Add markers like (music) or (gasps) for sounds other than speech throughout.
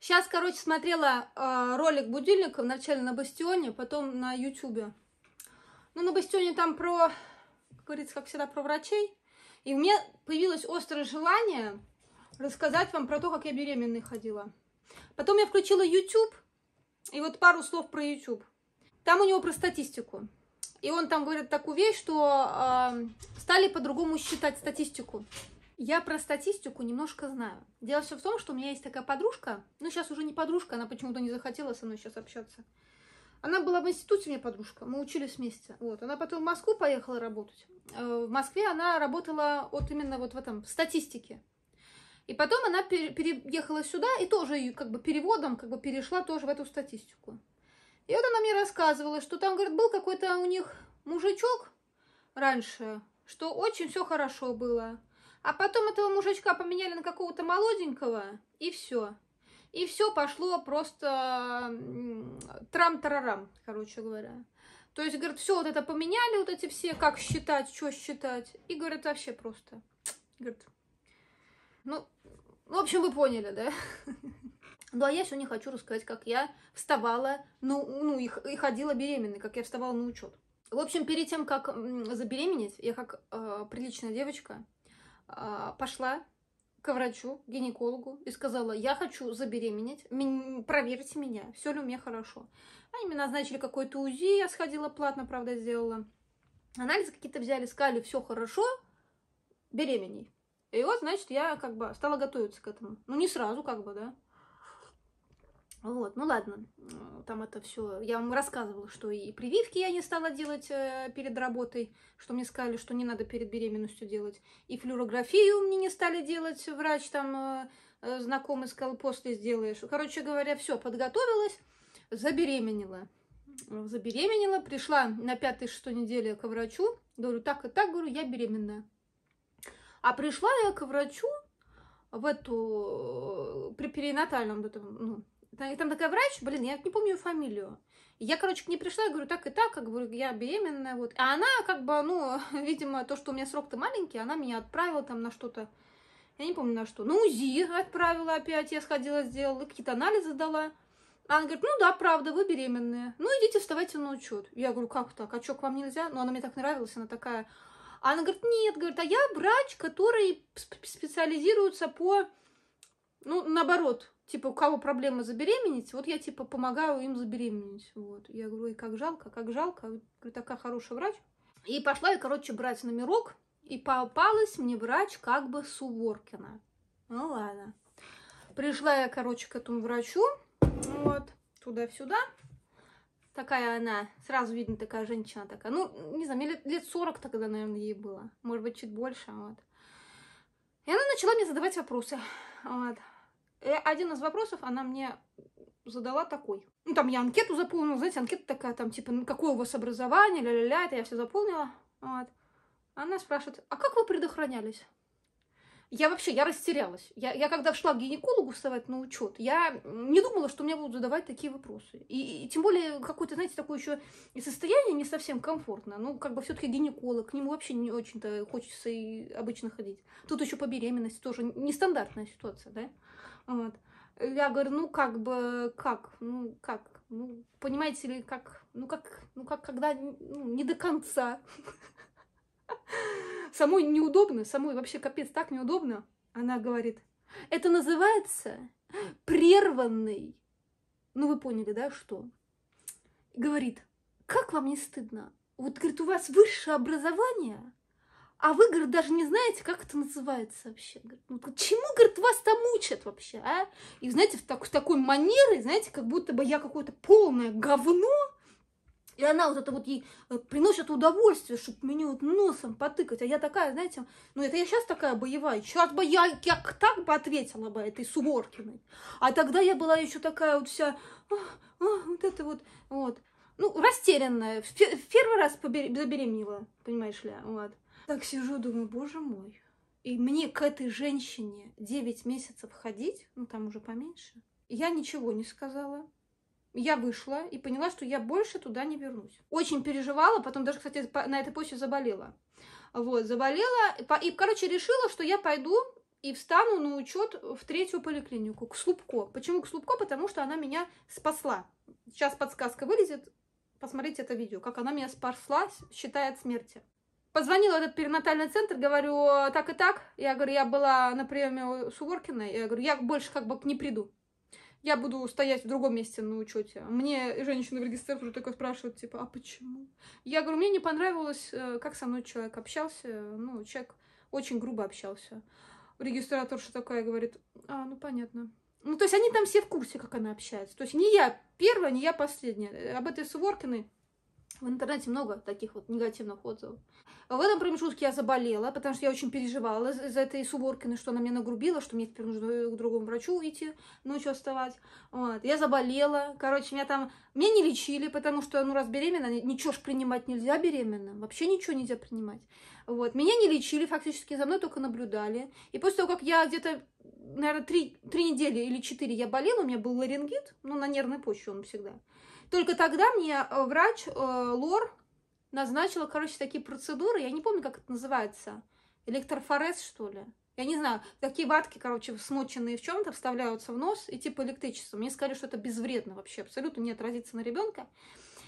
Сейчас, короче, смотрела э, ролик будильника вначале на Бастионе, потом на Ютубе. Ну, на Бастионе там про, как говорится, как всегда, про врачей. И у меня появилось острое желание рассказать вам про то, как я беременной ходила. Потом я включила YouTube, и вот пару слов про YouTube. Там у него про статистику. И он там говорит такую вещь, что э, стали по-другому считать статистику. Я про статистику немножко знаю. Дело все в том, что у меня есть такая подружка, ну сейчас уже не подружка, она почему-то не захотела со мной сейчас общаться. Она была в институте у меня подружка, мы учились вместе. Вот. Она потом в Москву поехала работать. Э, в Москве она работала вот именно вот в этом, в статистике. И потом она переехала сюда и тоже как бы переводом как бы перешла тоже в эту статистику. И вот она мне рассказывала, что там, говорит, был какой-то у них мужичок раньше, что очень все хорошо было. А потом этого мужичка поменяли на какого-то молоденького, и все. И все пошло просто трам-тарарам, короче говоря. То есть, говорят, все вот это поменяли, вот эти все, как считать, что считать. И, говорят, вообще просто. Говорят, ну, в общем, вы поняли, да? Ну, а я сегодня хочу рассказать, как я вставала, ну, ну и, и ходила беременной, как я вставала на учет. В общем, перед тем, как забеременеть, я как э, приличная девочка, а, пошла к врачу, гинекологу и сказала, я хочу забеременеть, проверьте меня, все ли у меня хорошо. Они мне назначили какой-то УЗИ, я сходила платно, правда, сделала. Анализы какие-то взяли, сказали, все хорошо, беременей. И вот, значит, я как бы стала готовиться к этому. Ну, не сразу, как бы, да. Вот, ну ладно, там это все. Я вам рассказывала, что и прививки я не стала делать э, перед работой, что мне сказали, что не надо перед беременностью делать. И флюорографию мне не стали делать. Врач там э, э, знакомый сказал, после сделаешь. Короче говоря, все, подготовилась, забеременела. Забеременела, пришла на пятой шестой неделе к врачу. Говорю, так и так, говорю, я беременная. А пришла я к врачу в эту при перинатальном, ну, да, и там такая врач, блин, я не помню фамилию. Я, короче, к ней пришла, я говорю, так и так, как бы я беременная, вот. А она, как бы, ну, (laughs) видимо, то, что у меня срок-то маленький, она меня отправила там на что-то, я не помню на что, на УЗИ отправила опять, я сходила, сделала, какие-то анализы дала. А она говорит, ну да, правда, вы беременные. Ну, идите, вставайте на учет. Я говорю, как так, а что, к вам нельзя? Ну, она мне так нравилась, она такая. А она говорит, нет, говорит, а я врач, который специализируется по, ну, наоборот, типа, у кого проблема забеременеть, вот я, типа, помогаю им забеременеть. Вот. Я говорю, и как жалко, как жалко. Говорю, такая хорошая врач. И пошла я, короче, брать номерок, и попалась мне врач как бы Суворкина. Ну ладно. Пришла я, короче, к этому врачу, вот, туда-сюда. Такая она, сразу видно, такая женщина такая. Ну, не знаю, мне лет, лет 40 тогда, наверное, ей было. Может быть, чуть больше, вот. И она начала мне задавать вопросы, вот. Э, один из вопросов она мне задала такой. Ну, там я анкету заполнила, знаете, анкета такая, там, типа, ну, какое у вас образование, ля-ля-ля, это я все заполнила. Вот. Она спрашивает, а как вы предохранялись? Я вообще, я растерялась. Я, я когда шла к гинекологу вставать на учет, я не думала, что мне будут задавать такие вопросы. И, и тем более какое-то, знаете, такое еще состояние не совсем комфортное. Ну, как бы все-таки гинеколог, к нему вообще не очень-то хочется и обычно ходить. Тут еще по беременности тоже нестандартная ситуация, да? Вот. Я говорю, ну как бы, как, ну как, ну понимаете ли, как, ну как, ну как, когда ну, не до конца. Самой неудобно, самой вообще капец так неудобно. Она говорит, это называется прерванный, ну вы поняли, да, что? Говорит, как вам не стыдно? Вот, говорит, у вас высшее образование, а вы, говорит, даже не знаете, как это называется вообще. Говорит, ну, чему, говорит, вас там учат вообще, а? И, знаете, в, так, в такой манере, знаете, как будто бы я какое-то полное говно, и она вот это вот ей э, приносит удовольствие, чтобы меня вот носом потыкать. А я такая, знаете, ну это я сейчас такая боевая. Сейчас бы я, я так бы ответила бы этой Суворкиной. А тогда я была еще такая вот вся, а, а, вот это вот, вот. Ну, растерянная. В, первый раз забеременела, понимаешь ли, вот. Так сижу, думаю, боже мой. И мне к этой женщине 9 месяцев ходить, ну там уже поменьше. Я ничего не сказала. Я вышла и поняла, что я больше туда не вернусь. Очень переживала, потом даже, кстати, на этой почве заболела. Вот, заболела. И, короче, решила, что я пойду и встану на учет в третью поликлинику, к Слупко. Почему к Слупко? Потому что она меня спасла. Сейчас подсказка вылезет. Посмотрите это видео, как она меня спасла, считая от смерти. Позвонила в этот перинатальный центр, говорю, так и так. Я говорю, я была на приеме у Суворкина. Я говорю, я больше как бы не приду. Я буду стоять в другом месте на учете. Мне женщина в регистратуре такой спрашивает, типа, а почему? Я говорю, мне не понравилось, э, как со мной человек общался. Ну, человек очень грубо общался. Регистратор что такое говорит, а, ну понятно. Ну, то есть они там все в курсе, как она общается. То есть не я первая, не я последняя. Об этой Суворкиной в интернете много таких вот негативных отзывов. В этом промежутке я заболела, потому что я очень переживала из-за этой Суборкины, что она меня нагрубила, что мне теперь нужно к другому врачу идти, ночью вставать. Вот. Я заболела, короче, меня там... Меня не лечили, потому что, ну, раз беременна, ничего ж принимать нельзя беременна, вообще ничего нельзя принимать. Вот. Меня не лечили, фактически за мной только наблюдали. И после того, как я где-то, наверное, три, три недели или четыре я болела, у меня был ларингит, ну, на нервной почве он всегда. Только тогда мне э, врач э, Лор назначила, короче, такие процедуры. Я не помню, как это называется. Электрофорез, что ли? Я не знаю, такие ватки, короче, смоченные в чем-то, вставляются в нос и типа электричество. Мне сказали, что это безвредно вообще, абсолютно не отразится на ребенка.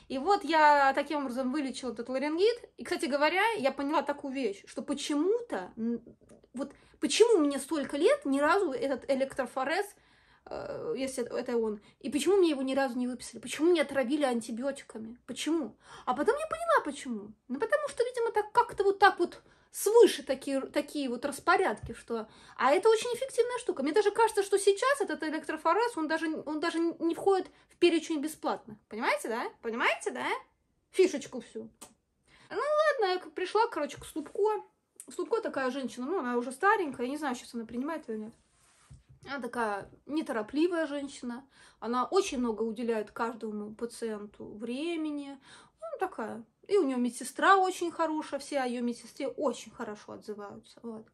И вот я таким образом вылечила этот ларингит. И, кстати говоря, я поняла такую вещь, что почему-то, вот почему мне столько лет ни разу этот электрофорез Э, если это он. И почему мне его ни разу не выписали? Почему меня отравили антибиотиками? Почему? А потом я поняла, почему. Ну, потому что, видимо, так как-то вот так вот свыше такие, такие вот распорядки, что... А это очень эффективная штука. Мне даже кажется, что сейчас этот электрофорез, он даже, он даже не входит в перечень бесплатно. Понимаете, да? Понимаете, да? Фишечку всю. Ну ладно, я пришла, короче, к Слубко. Слубко такая женщина, ну, она уже старенькая, я не знаю, сейчас она принимает или нет. Она такая неторопливая женщина, она очень много уделяет каждому пациенту времени, ну, такая. И у нее медсестра очень хорошая, все о ее медсестре очень хорошо отзываются. Вот.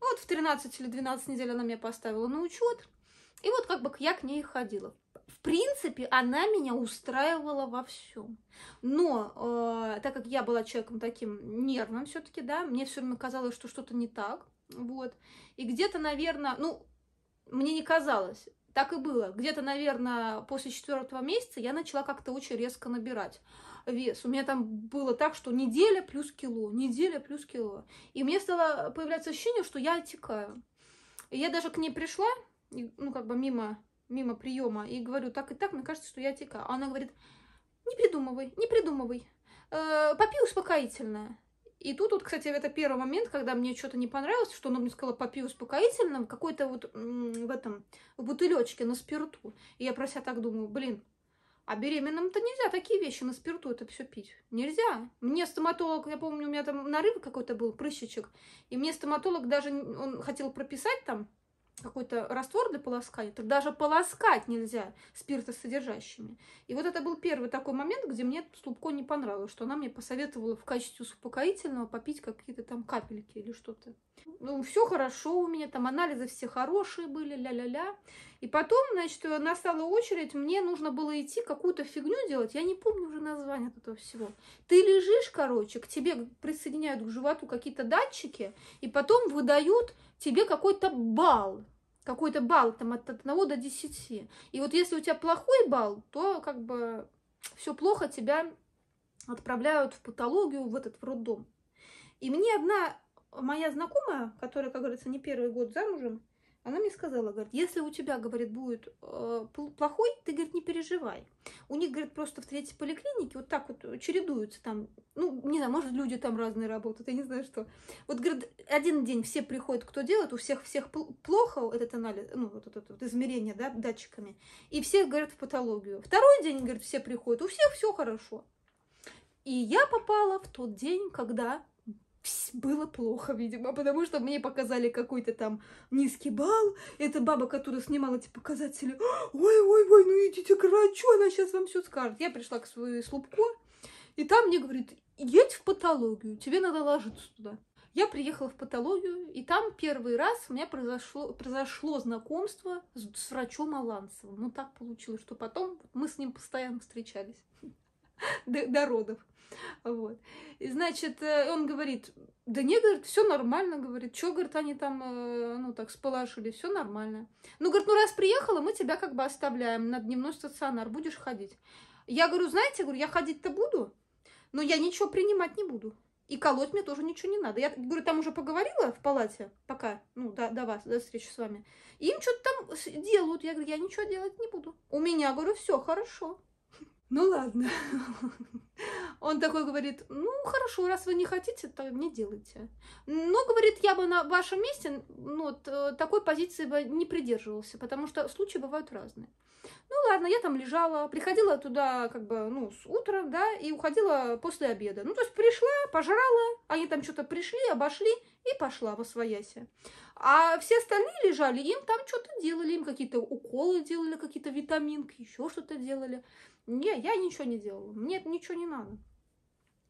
вот в 13 или 12 недель она меня поставила на учет, и вот как бы я к ней ходила. В принципе, она меня устраивала во всем. Но э, так как я была человеком таким нервным все-таки, да, мне все время казалось, что что-то не так. Вот. И где-то, наверное, ну, мне не казалось. Так и было. Где-то, наверное, после четвертого месяца я начала как-то очень резко набирать вес. У меня там было так, что неделя плюс кило, неделя плюс кило. И мне стало появляться ощущение, что я отекаю. И я даже к ней пришла, ну, как бы мимо, мимо приема, и говорю, так и так, мне кажется, что я отекаю. А она говорит, не придумывай, не придумывай. Э, попей успокоительное. И тут вот, кстати, это первый момент, когда мне что-то не понравилось, что она мне сказала, попей успокоительным, какой-то вот в этом, в бутылечке на спирту. И я про себя так думаю, блин, а беременным-то нельзя такие вещи на спирту это все пить. Нельзя. Мне стоматолог, я помню, у меня там нарыв какой-то был, прыщичек. И мне стоматолог даже, он хотел прописать там какой-то раствор для полоскания, то даже полоскать нельзя спиртосодержащими. И вот это был первый такой момент, где мне Слубко не понравилось, что она мне посоветовала в качестве успокоительного попить какие-то там капельки или что-то. Ну, все хорошо у меня, там анализы все хорошие были, ля-ля-ля. И потом, значит, настала очередь, мне нужно было идти какую-то фигню делать, я не помню уже название этого всего. Ты лежишь, короче, к тебе присоединяют к животу какие-то датчики, и потом выдают тебе какой-то бал, какой-то бал там от 1 до 10. И вот если у тебя плохой бал, то как бы все плохо, тебя отправляют в патологию, в этот в роддом. И мне одна моя знакомая, которая, как говорится, не первый год замужем, она мне сказала, говорит, если у тебя, говорит, будет э, плохой, ты, говорит, не переживай. У них, говорит, просто в третьей поликлинике вот так вот чередуются там, ну, не знаю, может, люди там разные работают, я не знаю что. Вот, говорит, один день все приходят, кто делает, у всех всех плохо этот анализ, ну, вот это вот, измерение, да, датчиками, и всех, говорят, в патологию. Второй день, говорит, все приходят, у всех все хорошо. И я попала в тот день, когда было плохо, видимо, потому что мне показали какой-то там низкий балл. Эта баба, которая снимала эти показатели, ой-ой-ой, (gasps) ну идите к врачу, она сейчас вам все скажет. Я пришла к своей слупку, и там мне говорит, едь в патологию, тебе надо ложиться туда. Я приехала в патологию, и там первый раз у меня произошло, произошло знакомство с, с врачом Аланцевым. Ну так получилось, что потом мы с ним постоянно встречались (laughs) до родов. Вот. И, значит, э, он говорит, да не, говорит, все нормально, говорит, что, говорит, они там, э, ну, так сполошили, все нормально. Ну, говорит, ну, раз приехала, мы тебя как бы оставляем на дневной стационар, будешь ходить. Я говорю, знаете, говорю, я ходить-то буду, но я ничего принимать не буду. И колоть мне тоже ничего не надо. Я, говорю, там уже поговорила в палате, пока, ну, до, до вас, до встречи с вами. Им что-то там делают. Я говорю, я ничего делать не буду. У меня, говорю, все хорошо. Ну ладно. (laughs) Он такой говорит, ну хорошо, раз вы не хотите, то не делайте. Но, говорит, я бы на вашем месте ну, э, такой позиции бы не придерживался, потому что случаи бывают разные. Ну ладно, я там лежала, приходила туда как бы, ну, с утра, да, и уходила после обеда. Ну, то есть пришла, пожрала, они там что-то пришли, обошли и пошла во своясе. А все остальные лежали, им там что-то делали, им какие-то уколы делали, какие-то витаминки, еще что-то делали. Не, я ничего не делала, мне ничего не надо.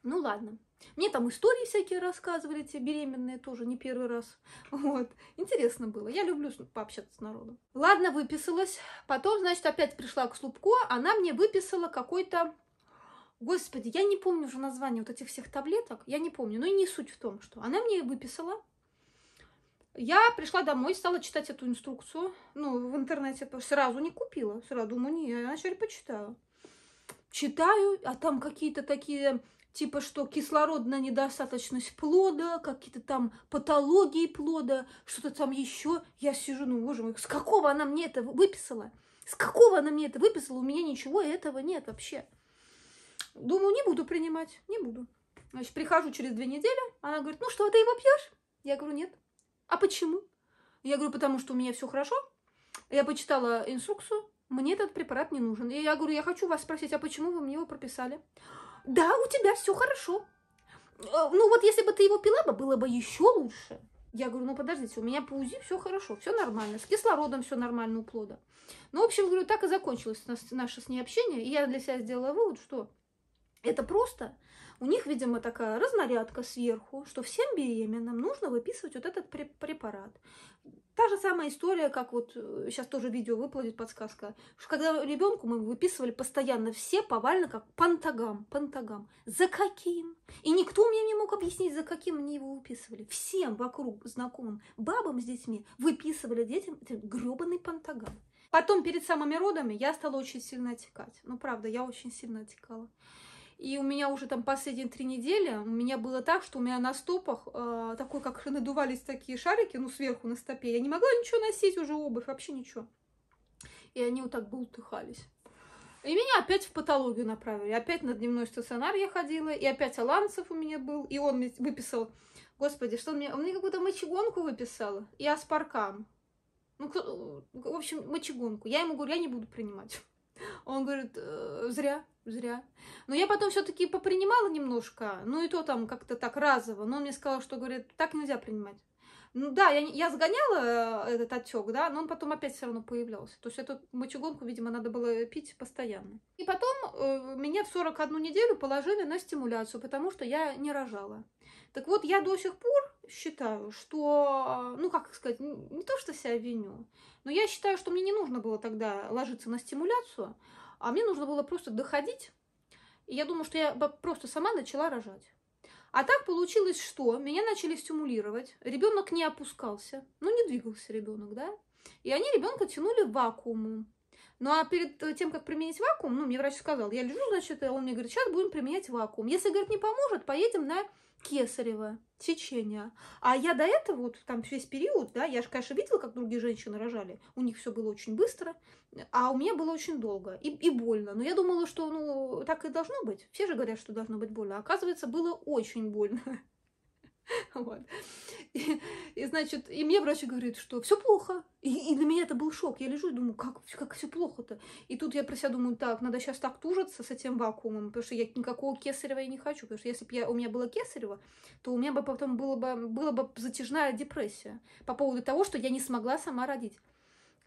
Ну ладно. Мне там истории всякие рассказывали, те беременные тоже, не первый раз. Вот. Интересно было. Я люблю пообщаться с народом. Ладно, выписалась. Потом, значит, опять пришла к Слубко. Она мне выписала какой-то... Господи, я не помню уже название вот этих всех таблеток. Я не помню. Но и не суть в том, что... Она мне выписала. Я пришла домой, стала читать эту инструкцию. Ну, в интернете сразу не купила. Сразу думаю, не, я вначале почитаю. Читаю, а там какие-то такие типа что кислородная недостаточность плода, какие-то там патологии плода, что-то там еще. Я сижу, ну, боже мой, с какого она мне это выписала? С какого она мне это выписала? У меня ничего этого нет вообще. Думаю, не буду принимать, не буду. Значит, прихожу через две недели, она говорит, ну что, ты его пьешь? Я говорю, нет. А почему? Я говорю, потому что у меня все хорошо. Я почитала инструкцию, мне этот препарат не нужен. И я говорю, я хочу вас спросить, а почему вы мне его прописали? Да, у тебя все хорошо. Э, ну вот если бы ты его пила бы, было бы еще лучше. Я говорю, ну подождите, у меня по УЗИ все хорошо, все нормально, с кислородом все нормально у плода. Ну, в общем, говорю, так и закончилось наше с ней общение. И я для себя сделала вывод, что это просто у них, видимо, такая разнарядка сверху, что всем беременным нужно выписывать вот этот препарат. Та же самая история, как вот сейчас э, тоже видео выплатит подсказка. Что когда ребенку мы выписывали постоянно все повально как пантагам, пантагам. За каким? И никто мне не мог объяснить, за каким мне его выписывали. Всем вокруг знакомым, бабам с детьми выписывали детям этот грёбаный пантагам. Потом перед самыми родами я стала очень сильно отекать. Ну, правда, я очень сильно отекала. И у меня уже там последние три недели, у меня было так, что у меня на стопах э, такой, как надувались такие шарики, ну, сверху на стопе. Я не могла ничего носить уже, обувь, вообще ничего. И они вот так болтыхались. И меня опять в патологию направили. Опять на дневной стационар я ходила, и опять Аланцев у меня был, и он мне выписал... Господи, что он мне... Он мне какую-то мочегонку выписал, и аспаркам. Ну, в общем, мочегонку. Я ему говорю, я не буду принимать. Он говорит, «Э, зря зря. Но я потом все-таки попринимала немножко, ну и то там как-то так разово. Но он мне сказал, что, говорит, так нельзя принимать. Ну да, я, я сгоняла э, этот отек, да, но он потом опять все равно появлялся. То есть эту мочегонку, видимо, надо было пить постоянно. И потом э, меня в 41 неделю положили на стимуляцию, потому что я не рожала. Так вот, я до сих пор считаю, что, ну как сказать, не то, что себя виню, но я считаю, что мне не нужно было тогда ложиться на стимуляцию, а мне нужно было просто доходить. И я думаю, что я просто сама начала рожать. А так получилось, что меня начали стимулировать, ребенок не опускался, ну не двигался ребенок, да, и они ребенка тянули в вакуум. Ну а перед э, тем, как применить вакуум, ну, мне врач сказал, я лежу, значит, э, он мне говорит, сейчас будем применять вакуум. Если, говорит, не поможет, поедем на кесарево сечение. А я до этого, вот там весь период, да, я же, конечно, видела, как другие женщины рожали. У них все было очень быстро, а у меня было очень долго и, и больно. Но я думала, что, ну, так и должно быть. Все же говорят, что должно быть больно. А оказывается, было очень больно. (laughs) Вот. И, и, значит, и мне врач говорит, что все плохо. И, и на меня это был шок. Я лежу и думаю, как, как все плохо-то. И тут я про себя думаю, так, надо сейчас так тужиться с этим вакуумом, потому что я никакого кесарева я не хочу. Потому что если бы у меня было кесарево, то у меня бы потом было бы, было бы затяжная депрессия по поводу того, что я не смогла сама родить.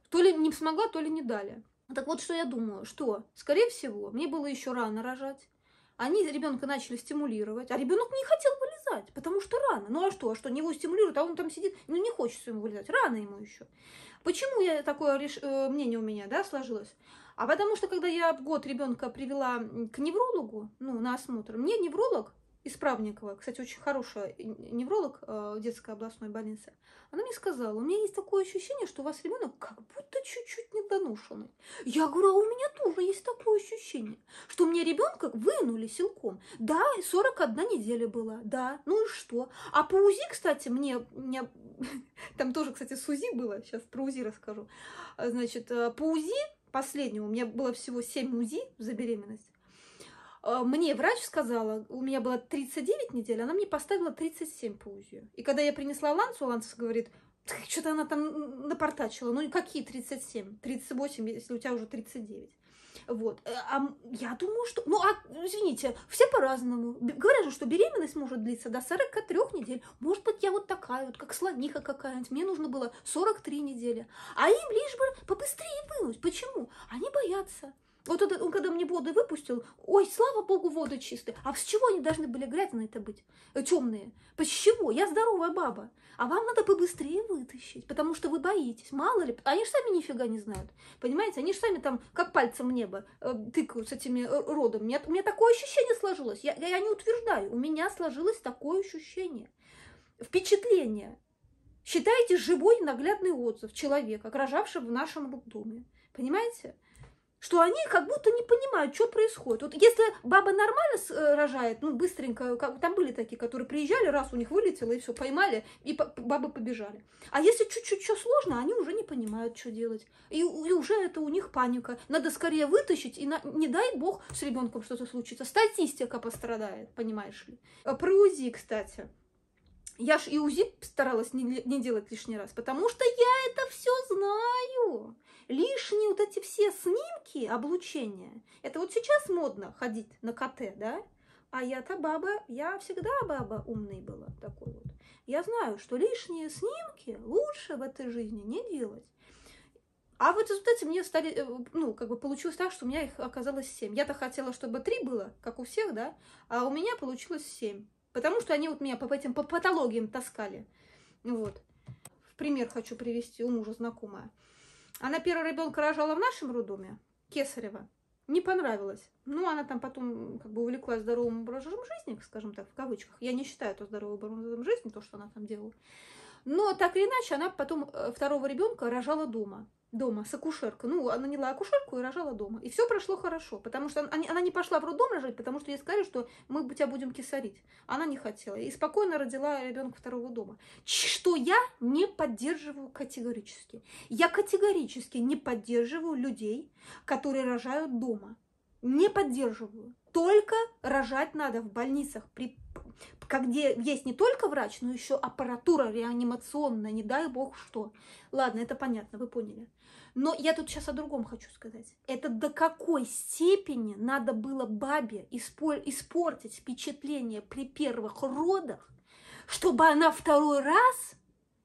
То ли не смогла, то ли не дали. Так вот, что я думаю, что, скорее всего, мне было еще рано рожать. Они ребенка начали стимулировать, а ребенок не хотел бы вылезать, потому что рано. Ну а что, а что, не его стимулируют, а он там сидит, ну не хочется ему вылезать, рано ему еще. Почему я такое реш... Э, мнение у меня, да, сложилось? А потому что, когда я год ребенка привела к неврологу, ну, на осмотр, мне невролог Исправникова, кстати, очень хорошая невролог э, детской областной больницы, она мне сказала, у меня есть такое ощущение, что у вас ребенок как будто чуть-чуть недоношенный. Я говорю, а у меня тоже есть такое ощущение, что у меня ребенка вынули силком. Да, 41 неделя была, да, ну и что? А по УЗИ, кстати, мне, мне (laughs) там тоже, кстати, с УЗИ было, сейчас про УЗИ расскажу. Значит, э, по УЗИ последнего, у меня было всего 7 УЗИ за беременность, а, мне врач сказала, у меня было 39 недель, она мне поставила 37 паузию. И когда я принесла Лансу, Ланс говорит, что-то она там напортачила. Ну, какие 37? 38, если у тебя уже 39. Вот. Э, а я думаю, что... Ну, а, извините, все по-разному. Говорят же, что беременность может длиться до 43 недель. Может быть, я вот такая вот, как слониха какая-нибудь. Мне нужно было 43 недели. А им лишь бы побыстрее вынуть. Почему? Они боятся. Вот этот, он когда мне воду выпустил, ой, слава богу, воду чистые. А с чего они должны были грязные это быть? Э, Темные. Почему? Я здоровая баба. А вам надо побыстрее вытащить, потому что вы боитесь. Мало ли, они же сами нифига не знают. Понимаете, они же сами там как пальцем в небо э, тыкают с этими э, родами. У меня, у меня такое ощущение сложилось. Я, я не утверждаю, у меня сложилось такое ощущение. Впечатление. Считайте живой наглядный отзыв человека, рожавшего в нашем роддоме. Понимаете? что они как будто не понимают, что происходит. Вот если баба нормально э, рожает, ну, быстренько, как, там были такие, которые приезжали, раз у них вылетело, и все, поймали, и бабы побежали. А если чуть-чуть что сложно, они уже не понимают, что делать. И, и уже это у них паника. Надо скорее вытащить, и на, не дай бог с ребенком что-то случится. Статистика пострадает, понимаешь ли. Про УЗИ, кстати. Я ж и УЗИ старалась не, не делать лишний раз, потому что я это все знаю. Лишние вот эти все снимки облучения, это вот сейчас модно ходить на КТ, да? А я-то баба, я всегда баба умной была такой вот. Я знаю, что лишние снимки лучше в этой жизни не делать. А вот в результате мне стали, э, ну, как бы получилось так, что у меня их оказалось семь. Я-то хотела, чтобы три было, как у всех, да, а у меня получилось семь. Потому что они вот меня по этим по патологиям таскали. Вот. В пример хочу привести у мужа знакомая. Она первого ребенка рожала в нашем роддоме, Кесарева. Не понравилось. Ну, она там потом как бы увлеклась здоровым образом жизни, скажем так, в кавычках. Я не считаю это здоровым образом жизни, то, что она там делала. Но так или иначе, она потом э, второго ребенка рожала дома дома с акушеркой. Ну, она наняла акушерку и рожала дома. И все прошло хорошо, потому что она, она не пошла в роддом рожать, потому что ей сказали, что мы тебя будем кисарить. Она не хотела. И спокойно родила ребенка второго дома. Что я не поддерживаю категорически. Я категорически не поддерживаю людей, которые рожают дома. Не поддерживаю. Только рожать надо в больницах при где есть не только врач, но еще аппаратура реанимационная, не дай бог что. Ладно, это понятно, вы поняли. Но я тут сейчас о другом хочу сказать. Это до какой степени надо было бабе испортить впечатление при первых родах, чтобы она второй раз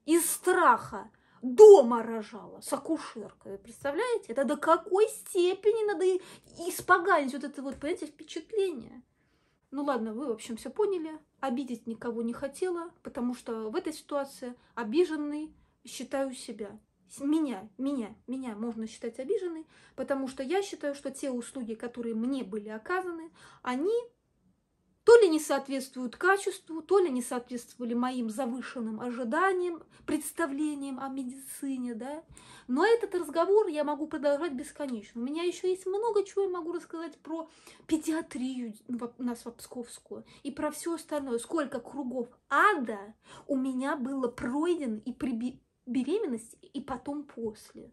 из страха дома рожала с акушеркой. Вы представляете? Это до какой степени надо испоганить вот это вот, понимаете, впечатление. Ну ладно, вы, в общем, все поняли. Обидеть никого не хотела, потому что в этой ситуации обиженный считаю себя. Меня, меня, меня можно считать обиженной, потому что я считаю, что те услуги, которые мне были оказаны, они то ли не соответствуют качеству, то ли не соответствовали моим завышенным ожиданиям, представлениям о медицине, да. Но этот разговор я могу продолжать бесконечно. У меня еще есть много чего я могу рассказать про педиатрию у нас в Псковскую и про все остальное. Сколько кругов ада у меня было пройден и при беременности, и потом после.